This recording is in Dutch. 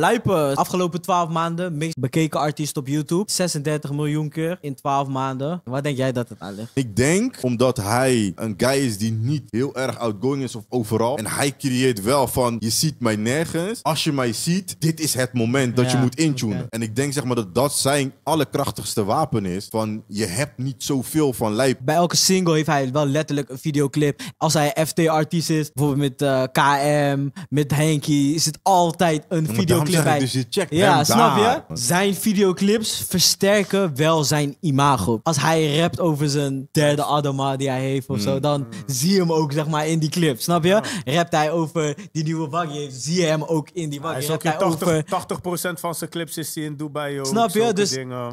Luipen, afgelopen 12 maanden, meest bekeken artiest op YouTube. 36 miljoen keer in 12 maanden. Waar denk jij dat het aan ligt? Ik denk omdat hij een guy is die niet heel erg outgoing is of overal. En hij creëert wel van, je ziet mij nergens. Als je mij ziet, dit is het moment dat je moet intunen. En ik denk zeg maar dat dat zijn allerkrachtigste wapen is. Van, je hebt niet zoveel van lijp. Bij elke single heeft hij wel letterlijk een videoclip. Als hij FT-artiest is, bijvoorbeeld met eh, KM, met Henky, is het altijd een videoclip dus je checkt ja, snap je? Zijn videoclips versterken wel zijn imago. Als hij rapt over zijn derde Adama die hij heeft of zo, mm. dan mm. zie je hem ook zeg maar in die clip. Snap je? Rapt hij over die nieuwe heeft zie je hem ook in die wagen Hij is ook 80, van zijn clips is hij in Dubai. Ook, snap je? Dus dingen.